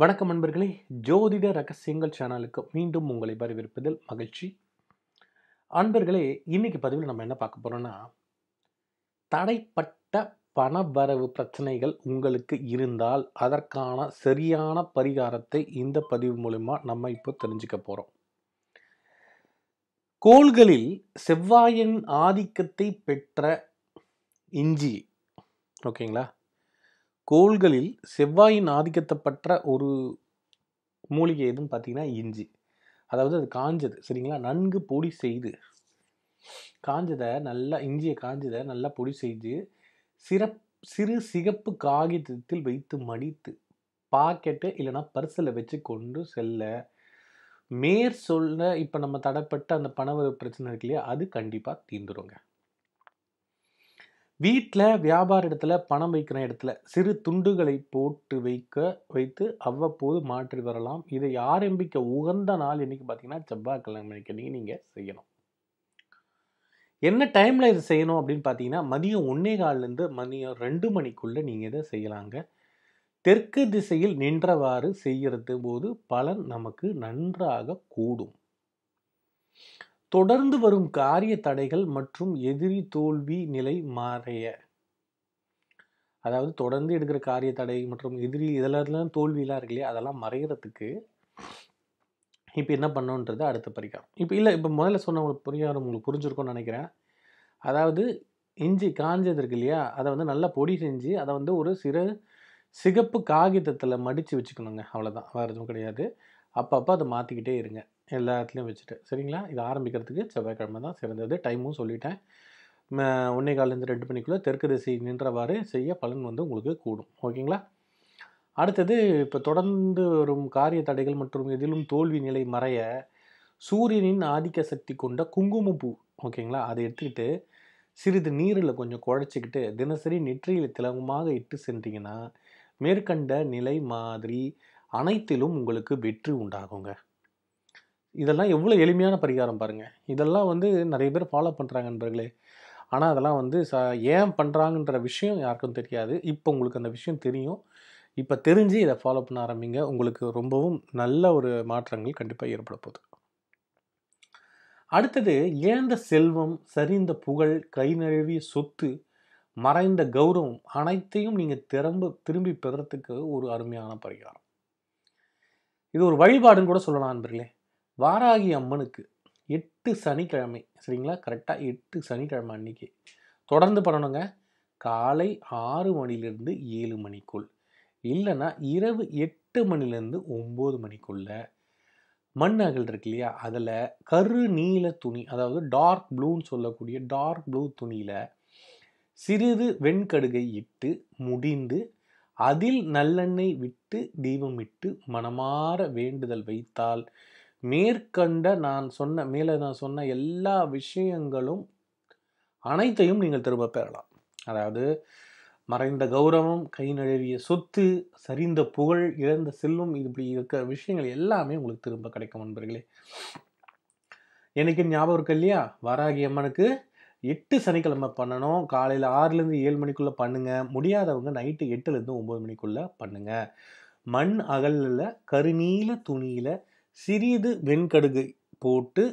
வணக்கம் நண்பர்களே ஜோதிட ரகசியங்கள் சேனலுக்கு மீண்டும் உங்களை வரவேற்பதில் மகிழ்ச்சி அன்பர்களே இன்னைக்கு பதிவில் நம்ம என்ன பார்க்க போகிறோன்னா தடைப்பட்ட பணவரவு பிரச்சனைகள் உங்களுக்கு இருந்தால் அதற்கான சரியான பரிகாரத்தை இந்த பதிவு மூலிமா நம்ம இப்போ தெரிஞ்சுக்க போகிறோம் கோள்களில் செவ்வாயின் ஆதிக்கத்தை பெற்ற இஞ்சி ஓகேங்களா கோள்களில் செவ்வாயின் ஆதிக்கத்தப்பட்ட ஒரு மூலிகை எதுன்னு பார்த்தீங்கன்னா இஞ்சி அதாவது அது காஞ்சது சரிங்களா நன்கு பொடி செய்து காஞ்சதை நல்லா இஞ்சியை காஞ்சதை நல்லா பொடி செய்து சிறப் சிறு சிகப்பு காகிதத்தில் வைத்து மடித்து பாக்கெட்டு இல்லைனா பர்சில் வச்சு கொண்டு செல்ல மேற் சொல்ல இப்போ நம்ம தடைப்பட்ட அந்த பணவரவு பிரச்சனை இருக்கு இல்லையா அது கண்டிப்பாக தீர்ந்துருங்க வீட்டில் வியாபார இடத்துல பணம் வைக்கிற இடத்துல சிறு துண்டுகளை போட்டு வைக்க வைத்து அவ்வப்போது மாற்றி வரலாம் இதை ஆரம்பிக்க உகந்த நாள் இன்னைக்கு பார்த்தீங்கன்னா செவ்வாய்க்கிழமை இன்னைக்கு நீங்கள் செய்யணும் என்ன டைமில் இதை செய்யணும் அப்படின்னு பார்த்தீங்கன்னா மதியம் ஒன்றே கால்லேருந்து மதியம் ரெண்டு மணிக்குள்ளே நீங்கள் இதை செய்யலாங்க தெற்கு திசையில் நின்றவாறு செய்கிறது போது பலன் நமக்கு நன்றாக கூடும் தொடர்ந்து வரும் காரிய தடைகள் மற்றும் எதிரி தோல்வி நிலை மாறைய அதாவது தொடர்ந்து எடுக்கிற காரிய தடை மற்றும் எதிரி இதெல்லாம் தோல்வியெலாம் இருக்கு இல்லையா அதெல்லாம் மறைகிறதுக்கு இப்போ என்ன பண்ணோன்றது அடுத்த பரிகாரம் இப்போ இல்லை இப்போ முதல்ல சொன்னவங்களுக்கு புரியாத உங்களுக்கு புரிஞ்சிருக்கும்னு நினைக்கிறேன் அதாவது இஞ்சி காஞ்சது இருக்கு இல்லையா அதை வந்து நல்லா பொடி செஞ்சு அதை வந்து ஒரு சிறு சிகப்பு காகிதத்தில் மடித்து வச்சுக்கணுங்க அவ்வளோதான் வேறு எதுவும் கிடையாது அப்பப்போ அதை மாற்றிக்கிட்டே இருங்க எல்லாத்துலேயும் வச்சுட்டு சரிங்களா இது ஆரம்பிக்கிறதுக்கு செவ்வாய்க்கிழமை தான் சிறந்தது டைமும் சொல்லிட்டேன் ஒன்றே காலேருந்து ரெண்டு மணிக்குள்ளே தெற்கு திசை நின்றவாறு செய்ய பலன் வந்து உங்களுக்கு கூடும் ஓகேங்களா அடுத்தது இப்போ தொடர்ந்து வரும் காரிய தடைகள் மற்றும் எதிலும் தோல்வி நிலை மறைய சூரியனின் ஆதிக்க சக்தி கொண்ட குங்குமப்பூ ஓகேங்களா அதை எடுத்துக்கிட்டு சிறிது நீரில் கொஞ்சம் குழைச்சிக்கிட்டு தினசரி நெற்றியில் திலகமாக இட்டு சென்றீங்கன்னா மேற்கண்ட நிலை மாதிரி அனைத்திலும் உங்களுக்கு வெற்றி உண்டாகுங்க இதெல்லாம் எவ்வளோ எளிமையான பரிகாரம் பாருங்கள் இதெல்லாம் வந்து நிறைய பேர் ஃபாலோ பண்ணுறாங்க நண்பர்களே ஆனால் அதெல்லாம் வந்து ச ஏன் பண்ணுறாங்கன்ற விஷயம் யாருக்கும் தெரியாது இப்போ உங்களுக்கு அந்த விஷயம் தெரியும் இப்போ தெரிஞ்சு இதை ஃபாலோ பண்ண ஆரம்பிங்க உங்களுக்கு ரொம்பவும் நல்ல ஒரு மாற்றங்கள் கண்டிப்பாக ஏற்பட போகுது அடுத்தது ஏந்த செல்வம் சரிந்த புகழ் கை நழுவிய சொத்து மறைந்த கௌரவம் அனைத்தையும் நீங்கள் திரும்ப திரும்பி பெறத்துக்கு ஒரு அருமையான பரிகாரம் இது ஒரு வழிபாடுன்னு கூட சொல்லலாம் நண்பர்களே வாராகி அம்மனுக்கு எட்டு சனிக்கிழமை சரிங்களா கரெக்டாக எட்டு சனிக்கிழமை அன்னைக்கு தொடர்ந்து பண்ணணுங்க காலை ஆறு மணிலேருந்து ஏழு மணிக்குள் இல்லைன்னா இரவு எட்டு மணிலேருந்து ஒம்பது மணிக்குள்ள மண் அகல் இருக்கு இல்லையா அதில் கரு நீல துணி அதாவது டார்க் ப்ளூன்னு சொல்லக்கூடிய டார்க் ப்ளூ துணியில் சிறிது வெண்கடுகை இட்டு முடிந்து அதில் நல்லெண்ணெய் விட்டு தீபமிட்டு மனமாற வேண்டுதல் வைத்தால் மேற்கண்ட நான் சொன்ன மேலே நான் சொன்ன எல்லா விஷயங்களும் அனைத்தையும் நீங்கள் திரும்ப பெறலாம் அதாவது மறைந்த கௌரவம் கை நழுவிய சொத்து சரிந்த புகழ் இழந்த செல்வம் இப்படி இருக்கிற விஷயங்கள் எல்லாமே உங்களுக்கு திரும்ப கிடைக்கும் நண்பர்களே எனக்கு ஞாபகம் இருக்கு இல்லையா வராகி அம்மனுக்கு எட்டு சனிக்கிழமை பண்ணணும் காலையில் ஆறுலேருந்து ஏழு மணிக்குள்ளே பண்ணுங்கள் முடியாதவங்க நைட்டு எட்டுலேருந்து ஒம்பது மணிக்குள்ளே பண்ணுங்கள் மண் அகலில் கருநீல துணியில் சிறிது வெண்கடுகை போட்டு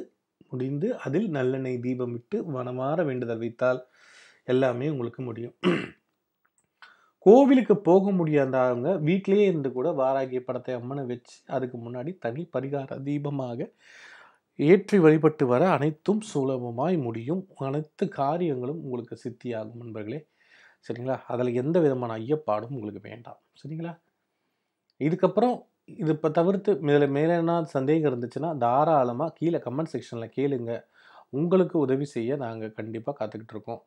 முடிந்து அதில் நல்லெண்ணெய் தீபம் விட்டு மனமாற வேண்டுதல் வைத்தால் எல்லாமே உங்களுக்கு முடியும் கோவிலுக்கு போக முடியாதவங்க வீட்டிலேயே இருந்து கூட வாராகிய படத்தை அம்மனை வச்சு அதுக்கு முன்னாடி தனி பரிகார தீபமாக ஏற்றி வழிபட்டு வர அனைத்தும் சுலபமாய் முடியும் அனைத்து காரியங்களும் உங்களுக்கு சித்தியாகும் நண்பர்களே சரிங்களா அதில் எந்த விதமான ஐயப்பாடும் உங்களுக்கு வேண்டாம் சரிங்களா இதுக்கப்புறம் இது இப்போ தவிர்த்து இதில் மேலே என்ன சந்தேகம் இருந்துச்சுன்னா தாராளமாக கீழே கமெண்ட் செக்ஷனில் கேளுங்க உங்களுக்கு உதவி செய்ய நாங்கள் கண்டிப்பாக காத்துக்கிட்டு இருக்கோம்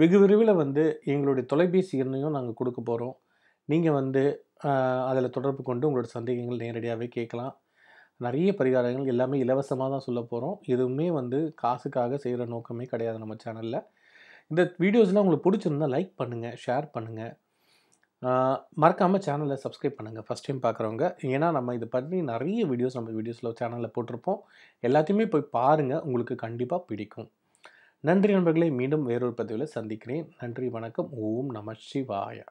வெகு விரைவில் வந்து எங்களுடைய தொலைபேசி எண்ணையும் நாங்கள் கொடுக்க போகிறோம் நீங்கள் வந்து அதில் தொடர்பு கொண்டு உங்களோட சந்தேகங்கள் நேரடியாகவே கேட்கலாம் நிறைய பரிகாரங்கள் எல்லாமே இலவசமாக தான் சொல்ல போகிறோம் எதுவுமே வந்து காசுக்காக செய்கிற நோக்கமே கிடையாது நம்ம சேனலில் இந்த வீடியோஸ்லாம் உங்களுக்கு பிடிச்சிருந்தால் லைக் பண்ணுங்கள் ஷேர் பண்ணுங்கள் மறக்காமல் சேனலை சப்ஸ்கிரைப் பண்ணுங்கள் ஃபஸ்ட் டைம் பார்க்குறவங்க ஏன்னா நம்ம இது பற்றி நிறைய வீடியோஸ் நம்ம வீடியோஸில் சேனலில் போட்டிருப்போம் எல்லாத்தையுமே போய் பாருங்கள் உங்களுக்கு கண்டிப்பாக பிடிக்கும் நன்றி நண்பர்களை மீண்டும் வேறொரு பதிவில் சந்திக்கிறேன் நன்றி வணக்கம் ஓம் நம சிவாயா